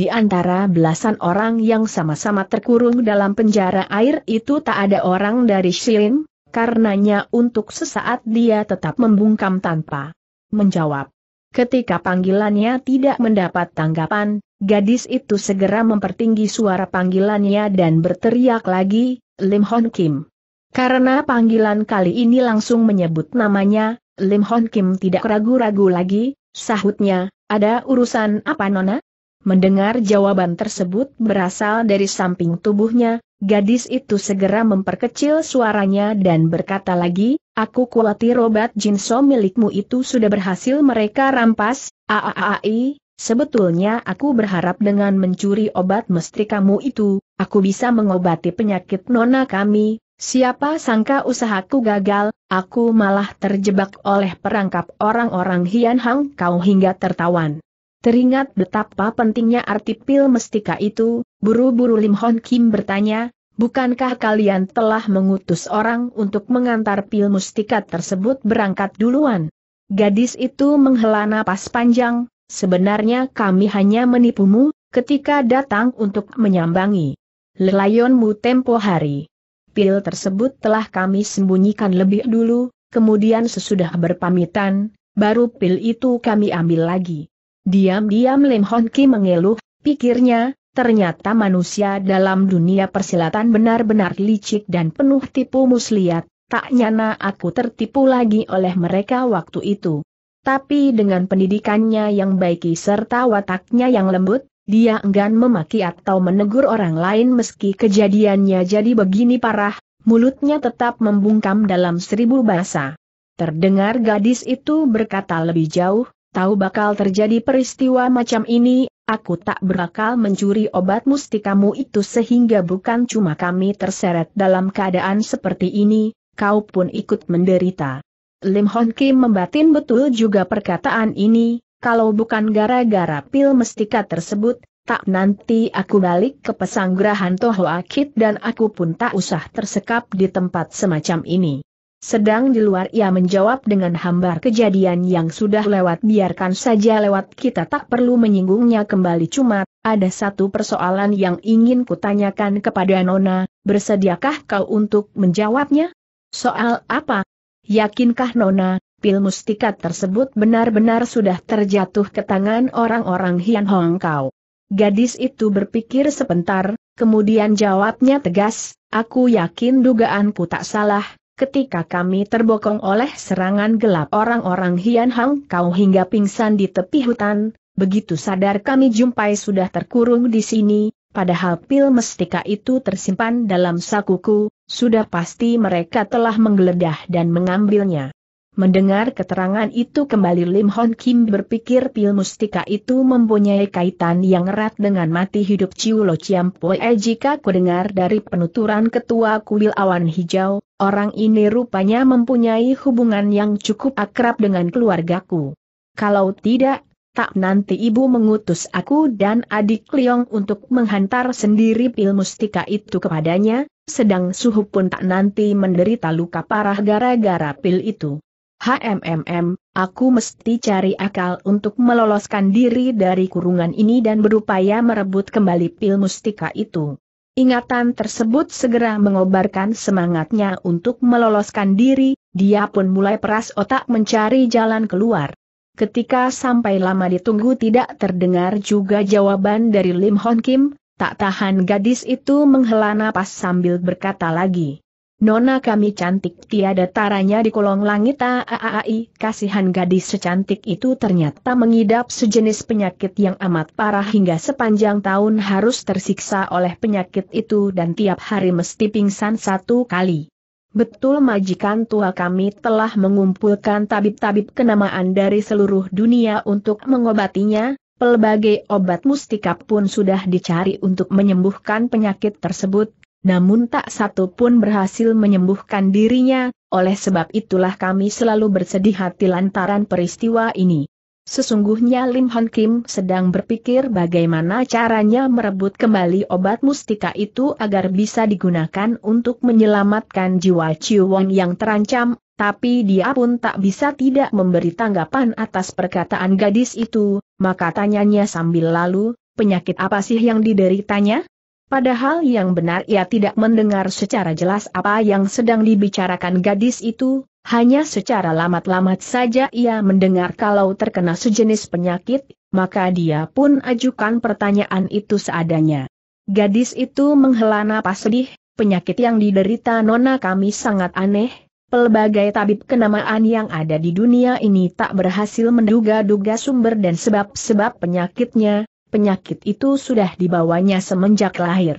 di antara belasan orang yang sama-sama terkurung dalam penjara air itu tak ada orang dari Shilin, karenanya untuk sesaat dia tetap membungkam tanpa menjawab. Ketika panggilannya tidak mendapat tanggapan, gadis itu segera mempertinggi suara panggilannya dan berteriak lagi, Lim Hon Kim. Karena panggilan kali ini langsung menyebut namanya, Lim Hon Kim tidak ragu-ragu lagi, sahutnya, ada urusan apa Nona? Mendengar jawaban tersebut berasal dari samping tubuhnya, gadis itu segera memperkecil suaranya dan berkata lagi, Aku khawatir obat jinso milikmu itu sudah berhasil mereka rampas, aaai, sebetulnya aku berharap dengan mencuri obat mesti kamu itu, aku bisa mengobati penyakit nona kami, siapa sangka usahaku gagal, aku malah terjebak oleh perangkap orang-orang Hian Hang kau hingga tertawan. Teringat betapa pentingnya arti pil mestika itu, buru-buru Lim Hon Kim bertanya, bukankah kalian telah mengutus orang untuk mengantar pil mustika tersebut berangkat duluan? Gadis itu menghela napas panjang, sebenarnya kami hanya menipumu, ketika datang untuk menyambangi lelayonmu tempo hari. Pil tersebut telah kami sembunyikan lebih dulu, kemudian sesudah berpamitan, baru pil itu kami ambil lagi. Diam-diam Lim Hon Ki mengeluh, pikirnya, ternyata manusia dalam dunia persilatan benar-benar licik dan penuh tipu muslihat, tak nyana aku tertipu lagi oleh mereka waktu itu. Tapi dengan pendidikannya yang baik serta wataknya yang lembut, dia enggan memaki atau menegur orang lain meski kejadiannya jadi begini parah, mulutnya tetap membungkam dalam seribu bahasa. Terdengar gadis itu berkata lebih jauh, tahu bakal terjadi peristiwa macam ini, aku tak berakal mencuri obat mustikamu itu sehingga bukan cuma kami terseret dalam keadaan seperti ini, kau pun ikut menderita. Lim Hon Kim membatin betul juga perkataan ini, kalau bukan gara-gara pil mestika tersebut, tak nanti aku balik ke pesanggrahan Tohoakit dan aku pun tak usah tersekap di tempat semacam ini. Sedang di luar ia menjawab dengan hambar kejadian yang sudah lewat biarkan saja lewat kita tak perlu menyinggungnya kembali cuma, ada satu persoalan yang ingin kutanyakan kepada Nona, bersediakah kau untuk menjawabnya? Soal apa? Yakinkah Nona, pil mustika tersebut benar-benar sudah terjatuh ke tangan orang-orang Hian Hong Kau? Gadis itu berpikir sebentar, kemudian jawabnya tegas, aku yakin dugaanku tak salah, ketika kami terbokong oleh serangan gelap orang-orang Hian Hang kau hingga pingsan di tepi hutan, begitu sadar kami jumpai sudah terkurung di sini, padahal pil mestika itu tersimpan dalam sakuku, sudah pasti mereka telah menggeledah dan mengambilnya. Mendengar keterangan itu kembali Lim Hon Kim berpikir pil mustika itu mempunyai kaitan yang erat dengan mati hidup Chiam Poe. jika ku dengar dari penuturan ketua kuil awan hijau, Orang ini rupanya mempunyai hubungan yang cukup akrab dengan keluargaku. Kalau tidak, tak nanti ibu mengutus aku dan adik Liong untuk menghantar sendiri pil mustika itu kepadanya, sedang suhu pun tak nanti menderita luka parah gara-gara pil itu. HMMM, aku mesti cari akal untuk meloloskan diri dari kurungan ini dan berupaya merebut kembali pil mustika itu. Ingatan tersebut segera mengobarkan semangatnya untuk meloloskan diri, dia pun mulai peras otak mencari jalan keluar. Ketika sampai lama ditunggu tidak terdengar juga jawaban dari Lim Hon Kim, tak tahan gadis itu menghela napas sambil berkata lagi. Nona kami cantik tiada taranya di kolong langit aaai, kasihan gadis secantik itu ternyata mengidap sejenis penyakit yang amat parah hingga sepanjang tahun harus tersiksa oleh penyakit itu dan tiap hari mesti pingsan satu kali. Betul majikan tua kami telah mengumpulkan tabib-tabib kenamaan dari seluruh dunia untuk mengobatinya, pelbagai obat mustika pun sudah dicari untuk menyembuhkan penyakit tersebut, namun tak satu pun berhasil menyembuhkan dirinya, oleh sebab itulah kami selalu bersedih hati lantaran peristiwa ini. Sesungguhnya Lim Hon Kim sedang berpikir bagaimana caranya merebut kembali obat mustika itu agar bisa digunakan untuk menyelamatkan jiwa Chiu Wong yang terancam, tapi dia pun tak bisa tidak memberi tanggapan atas perkataan gadis itu, maka tanyanya sambil lalu, penyakit apa sih yang dideritanya? Padahal yang benar ia tidak mendengar secara jelas apa yang sedang dibicarakan gadis itu, hanya secara lamat-lamat saja ia mendengar kalau terkena sejenis penyakit, maka dia pun ajukan pertanyaan itu seadanya. Gadis itu menghela napas sedih, penyakit yang diderita Nona kami sangat aneh, pelbagai tabib kenamaan yang ada di dunia ini tak berhasil menduga-duga sumber dan sebab-sebab penyakitnya, penyakit itu sudah dibawanya semenjak lahir.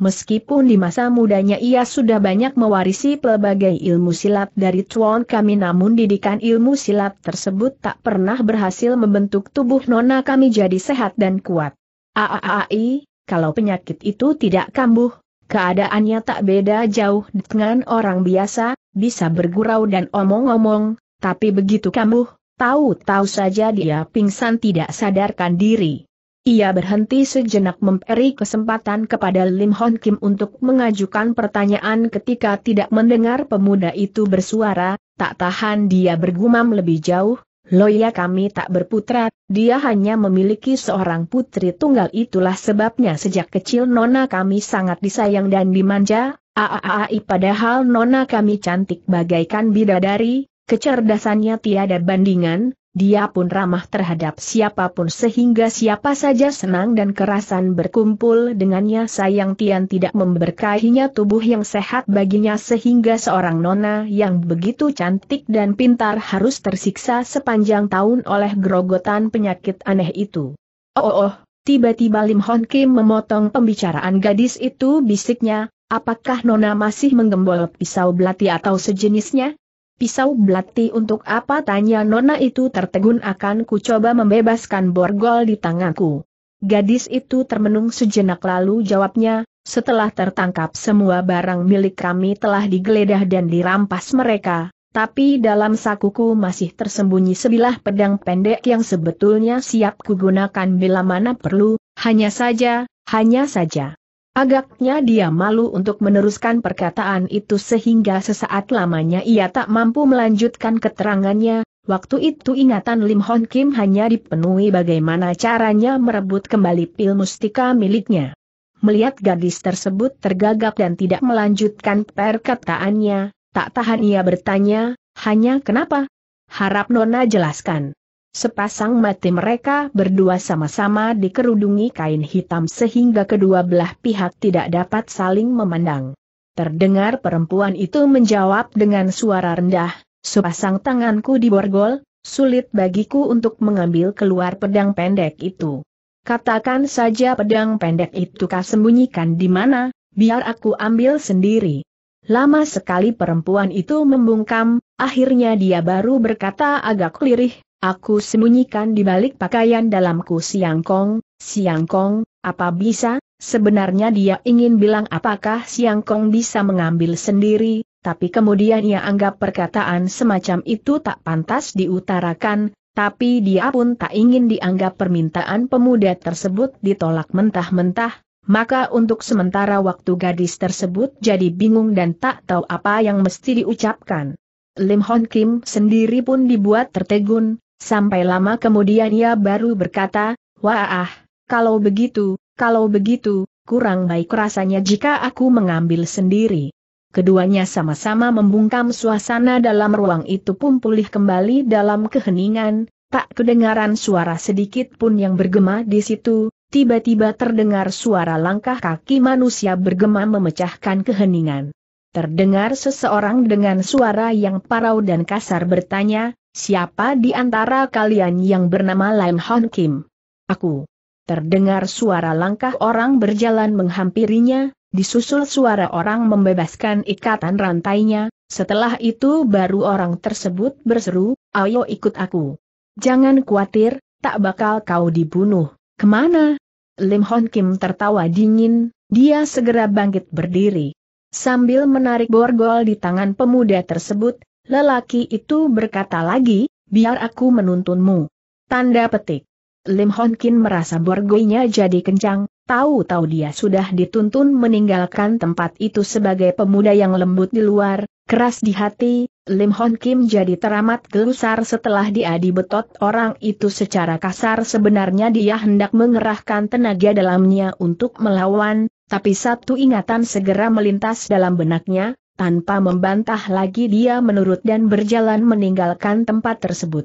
Meskipun di masa mudanya ia sudah banyak mewarisi pelbagai ilmu silat dari Tuan kami namun didikan ilmu silat tersebut tak pernah berhasil membentuk tubuh nona kami jadi sehat dan kuat. Aaai, kalau penyakit itu tidak kambuh, keadaannya tak beda jauh dengan orang biasa, bisa bergurau dan omong-omong, tapi begitu kambuh, tahu-tahu saja dia pingsan tidak sadarkan diri. Ia berhenti sejenak memberi kesempatan kepada Lim Hon Kim untuk mengajukan pertanyaan ketika tidak mendengar pemuda itu bersuara, tak tahan dia bergumam lebih jauh, Loya kami tak berputra, dia hanya memiliki seorang putri tunggal itulah sebabnya sejak kecil nona kami sangat disayang dan dimanja, aaai padahal nona kami cantik bagaikan bidadari, kecerdasannya tiada bandingan, dia pun ramah terhadap siapapun sehingga siapa saja senang dan kerasan berkumpul dengannya sayang Tian tidak memberkahinya tubuh yang sehat baginya sehingga seorang nona yang begitu cantik dan pintar harus tersiksa sepanjang tahun oleh gerogotan penyakit aneh itu. Oh oh, oh tiba-tiba Lim Hon Kim memotong pembicaraan gadis itu bisiknya, apakah nona masih menggembol pisau belati atau sejenisnya? Pisau belati untuk apa tanya nona itu tertegun akan ku coba membebaskan borgol di tanganku. Gadis itu termenung sejenak lalu jawabnya, setelah tertangkap semua barang milik kami telah digeledah dan dirampas mereka, tapi dalam sakuku masih tersembunyi sebilah pedang pendek yang sebetulnya siap kugunakan bila mana perlu, hanya saja, hanya saja. Agaknya dia malu untuk meneruskan perkataan itu sehingga sesaat lamanya ia tak mampu melanjutkan keterangannya, waktu itu ingatan Lim Hon Kim hanya dipenuhi bagaimana caranya merebut kembali pil mustika miliknya. Melihat gadis tersebut tergagap dan tidak melanjutkan perkataannya, tak tahan ia bertanya, hanya kenapa? Harap Nona jelaskan. Sepasang mati mereka berdua sama-sama dikerudungi kain hitam sehingga kedua belah pihak tidak dapat saling memandang. Terdengar perempuan itu menjawab dengan suara rendah, sepasang tanganku diborgol, sulit bagiku untuk mengambil keluar pedang pendek itu. Katakan saja pedang pendek itu kau sembunyikan di mana, biar aku ambil sendiri. Lama sekali perempuan itu membungkam, akhirnya dia baru berkata agak lirih, Aku sembunyikan di balik pakaian dalamku Siang Kong, Siang Kong, apa bisa, sebenarnya dia ingin bilang apakah Siang Kong bisa mengambil sendiri, tapi kemudian ia anggap perkataan semacam itu tak pantas diutarakan, tapi dia pun tak ingin dianggap permintaan pemuda tersebut ditolak mentah-mentah, maka untuk sementara waktu gadis tersebut jadi bingung dan tak tahu apa yang mesti diucapkan. Lim Hon Kim sendiri pun dibuat tertegun, Sampai lama kemudian ia baru berkata, Wah, kalau begitu, kalau begitu, kurang baik rasanya jika aku mengambil sendiri. Keduanya sama-sama membungkam suasana dalam ruang itu pun pulih kembali dalam keheningan, tak kedengaran suara sedikit pun yang bergema di situ, tiba-tiba terdengar suara langkah kaki manusia bergema memecahkan keheningan. Terdengar seseorang dengan suara yang parau dan kasar bertanya, Siapa di antara kalian yang bernama Lam Hon Kim? Aku. Terdengar suara langkah orang berjalan menghampirinya, disusul suara orang membebaskan ikatan rantainya, setelah itu baru orang tersebut berseru, ayo ikut aku. Jangan khawatir, tak bakal kau dibunuh. Kemana? Lim Hon Kim tertawa dingin, dia segera bangkit berdiri. Sambil menarik borgol di tangan pemuda tersebut, Lelaki itu berkata lagi, biar aku menuntunmu. Tanda petik. Lim Hon Kin merasa borgoinya jadi kencang, tahu-tahu dia sudah dituntun meninggalkan tempat itu sebagai pemuda yang lembut di luar, keras di hati, Lim Hon Kim jadi teramat gelusar setelah dia dibetot orang itu secara kasar sebenarnya dia hendak mengerahkan tenaga dalamnya untuk melawan, tapi satu ingatan segera melintas dalam benaknya, tanpa membantah lagi dia menurut dan berjalan meninggalkan tempat tersebut.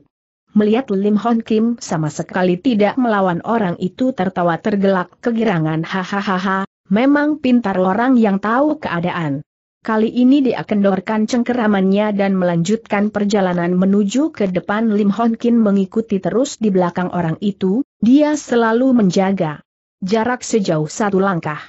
Melihat Lim Hon Kim sama sekali tidak melawan orang itu tertawa tergelak kegirangan hahaha, memang pintar orang yang tahu keadaan. Kali ini dia kendorkan cengkeramannya dan melanjutkan perjalanan menuju ke depan Lim Hon Kim mengikuti terus di belakang orang itu, dia selalu menjaga jarak sejauh satu langkah.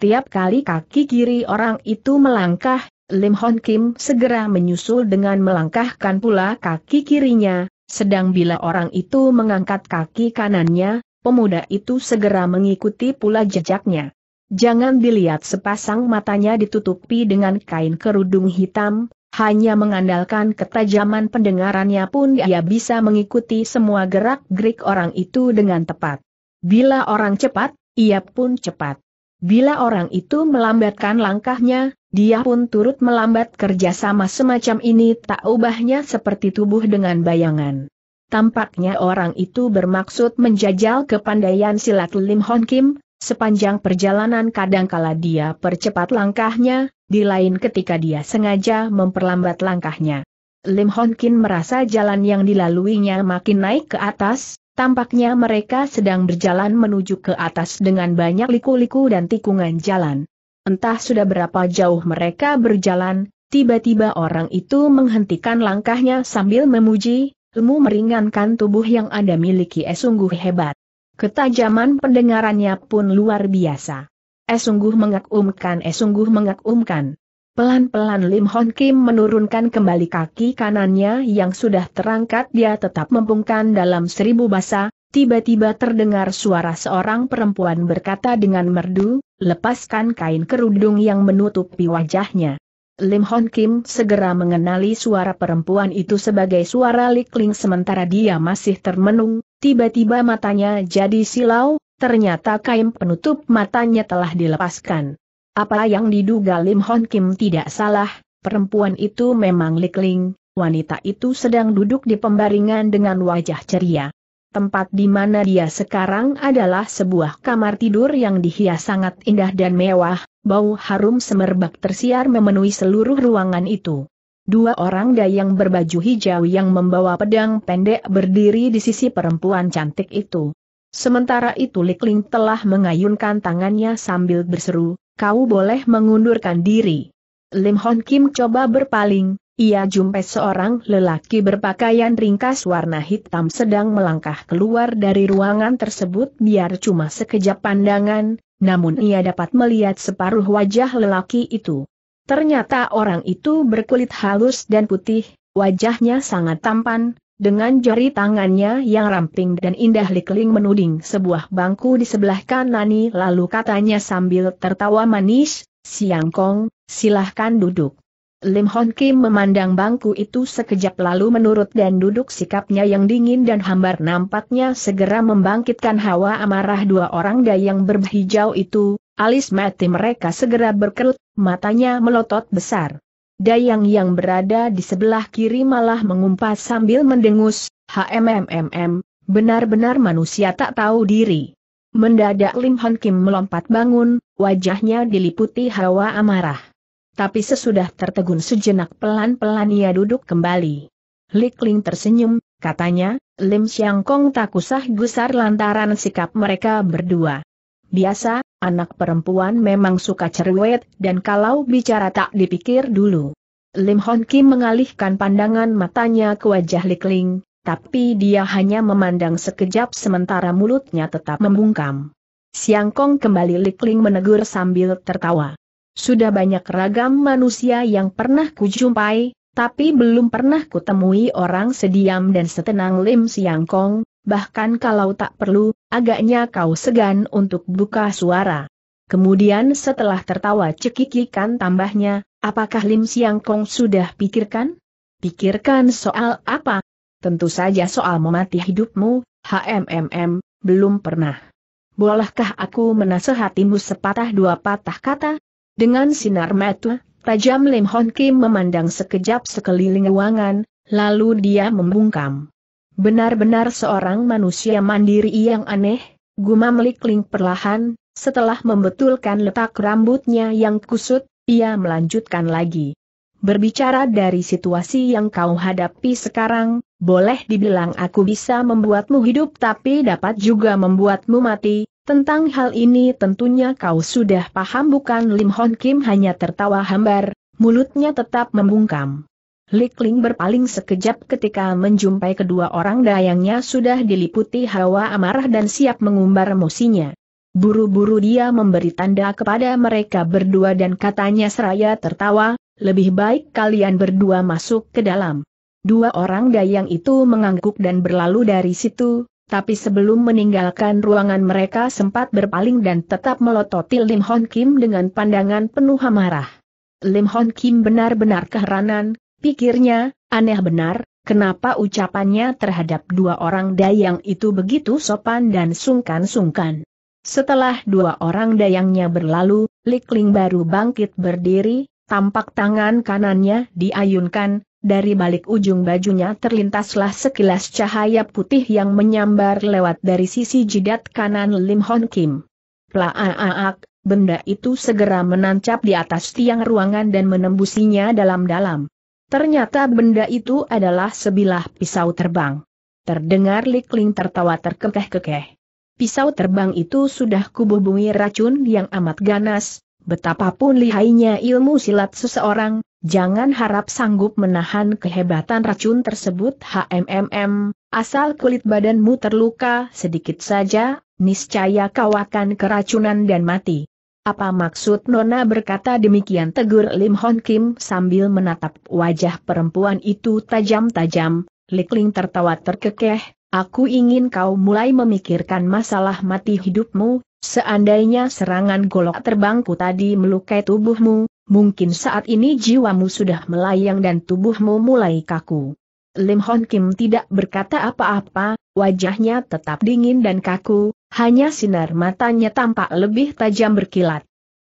Tiap kali kaki kiri orang itu melangkah, Lim Hon Kim segera menyusul dengan melangkahkan pula kaki kirinya, sedang bila orang itu mengangkat kaki kanannya, pemuda itu segera mengikuti pula jejaknya. Jangan dilihat sepasang matanya ditutupi dengan kain kerudung hitam, hanya mengandalkan ketajaman pendengarannya pun ia bisa mengikuti semua gerak-gerik orang itu dengan tepat. Bila orang cepat, ia pun cepat. Bila orang itu melambatkan langkahnya, dia pun turut melambat kerjasama semacam ini tak ubahnya seperti tubuh dengan bayangan. Tampaknya orang itu bermaksud menjajal kepandaian silat Lim Hon Kim, sepanjang perjalanan kadangkala dia percepat langkahnya, di lain ketika dia sengaja memperlambat langkahnya. Lim Hon Kim merasa jalan yang dilaluinya makin naik ke atas, tampaknya mereka sedang berjalan menuju ke atas dengan banyak liku-liku dan tikungan jalan. Entah sudah berapa jauh mereka berjalan, tiba-tiba orang itu menghentikan langkahnya sambil memuji, ilmu meringankan tubuh yang Anda miliki eh sungguh hebat. Ketajaman pendengarannya pun luar biasa. Eh sungguh mengakumkan eh sungguh mengakumkan. Pelan-pelan Lim Hon Kim menurunkan kembali kaki kanannya yang sudah terangkat dia tetap mempungkan dalam seribu basa, tiba-tiba terdengar suara seorang perempuan berkata dengan merdu, lepaskan kain kerudung yang menutupi wajahnya. Lim Hon Kim segera mengenali suara perempuan itu sebagai suara Likling sementara dia masih termenung, tiba-tiba matanya jadi silau, ternyata kain penutup matanya telah dilepaskan. Apa yang diduga Lim Hon Kim tidak salah, perempuan itu memang Likling, wanita itu sedang duduk di pembaringan dengan wajah ceria tempat di mana dia sekarang adalah sebuah kamar tidur yang dihias sangat indah dan mewah, bau harum semerbak tersiar memenuhi seluruh ruangan itu. Dua orang dayang berbaju hijau yang membawa pedang pendek berdiri di sisi perempuan cantik itu. Sementara itu Likling telah mengayunkan tangannya sambil berseru, kau boleh mengundurkan diri. Lim Hon Kim coba berpaling, ia jumpai seorang lelaki berpakaian ringkas warna hitam sedang melangkah keluar dari ruangan tersebut biar cuma sekejap pandangan, namun ia dapat melihat separuh wajah lelaki itu. Ternyata orang itu berkulit halus dan putih, wajahnya sangat tampan, dengan jari tangannya yang ramping dan indah likling menuding sebuah bangku di sebelah kanan. lalu katanya sambil tertawa manis, Siang Kong, silahkan duduk. Lim Hon Kim memandang bangku itu sekejap lalu menurut dan duduk sikapnya yang dingin dan hambar nampaknya segera membangkitkan hawa amarah dua orang dayang berhijau itu, alis mati mereka segera berkerut, matanya melotot besar. Dayang yang berada di sebelah kiri malah mengumpat sambil mendengus, HMMMM, benar-benar manusia tak tahu diri. Mendadak Lim Hon Kim melompat bangun, wajahnya diliputi hawa amarah tapi sesudah tertegun sejenak pelan-pelan ia duduk kembali. Likling tersenyum, katanya, Lim Siang Kong tak usah gusar lantaran sikap mereka berdua. Biasa, anak perempuan memang suka cerewet dan kalau bicara tak dipikir dulu. Lim Hon Kim mengalihkan pandangan matanya ke wajah Likling, tapi dia hanya memandang sekejap sementara mulutnya tetap membungkam. Siang Kong kembali Likling menegur sambil tertawa. Sudah banyak ragam manusia yang pernah kujumpai, tapi belum pernah kutemui orang sediam dan setenang Lim Siang Kong, bahkan kalau tak perlu, agaknya kau segan untuk buka suara. Kemudian setelah tertawa cekikikan tambahnya, apakah Lim Siang Kong sudah pikirkan? Pikirkan soal apa? Tentu saja soal memati hidupmu, HMMM, belum pernah. Bolehkah aku menasehatimu sepatah dua patah kata, dengan sinar mata, tajam Lim Hon Kim memandang sekejap sekeliling ruangan, lalu dia membungkam. Benar-benar seorang manusia mandiri yang aneh, gumam Likling perlahan, setelah membetulkan letak rambutnya yang kusut, ia melanjutkan lagi. Berbicara dari situasi yang kau hadapi sekarang, boleh dibilang aku bisa membuatmu hidup tapi dapat juga membuatmu mati, tentang hal ini tentunya kau sudah paham bukan Lim Hon Kim hanya tertawa hambar, mulutnya tetap membungkam. Lik Ling berpaling sekejap ketika menjumpai kedua orang dayangnya sudah diliputi hawa amarah dan siap mengumbar emosinya. Buru-buru dia memberi tanda kepada mereka berdua dan katanya seraya tertawa, lebih baik kalian berdua masuk ke dalam. Dua orang dayang itu mengangguk dan berlalu dari situ, tapi sebelum meninggalkan ruangan mereka sempat berpaling dan tetap melototi Lim Hon Kim dengan pandangan penuh amarah. Lim Hon Kim benar-benar keheranan, pikirnya, aneh benar, kenapa ucapannya terhadap dua orang dayang itu begitu sopan dan sungkan-sungkan. Setelah dua orang dayangnya berlalu, Likling baru bangkit berdiri, tampak tangan kanannya diayunkan, dari balik ujung bajunya terlintaslah sekilas cahaya putih yang menyambar lewat dari sisi jidat kanan Lim Hon Kim. Plaaak, benda itu segera menancap di atas tiang ruangan dan menembusinya dalam-dalam. Ternyata benda itu adalah sebilah pisau terbang. Terdengar Likling tertawa terkekeh-kekeh. Pisau terbang itu sudah kububungi racun yang amat ganas, Betapapun lihainya ilmu silat seseorang, jangan harap sanggup menahan kehebatan racun tersebut HMMM, asal kulit badanmu terluka sedikit saja, niscaya kau akan keracunan dan mati. Apa maksud Nona berkata demikian tegur Lim Hon Kim sambil menatap wajah perempuan itu tajam-tajam, Likling tertawa terkekeh, aku ingin kau mulai memikirkan masalah mati hidupmu, Seandainya serangan golok terbangku tadi melukai tubuhmu, mungkin saat ini jiwamu sudah melayang dan tubuhmu mulai kaku. Lim Hon Kim tidak berkata apa-apa, wajahnya tetap dingin dan kaku, hanya sinar matanya tampak lebih tajam berkilat.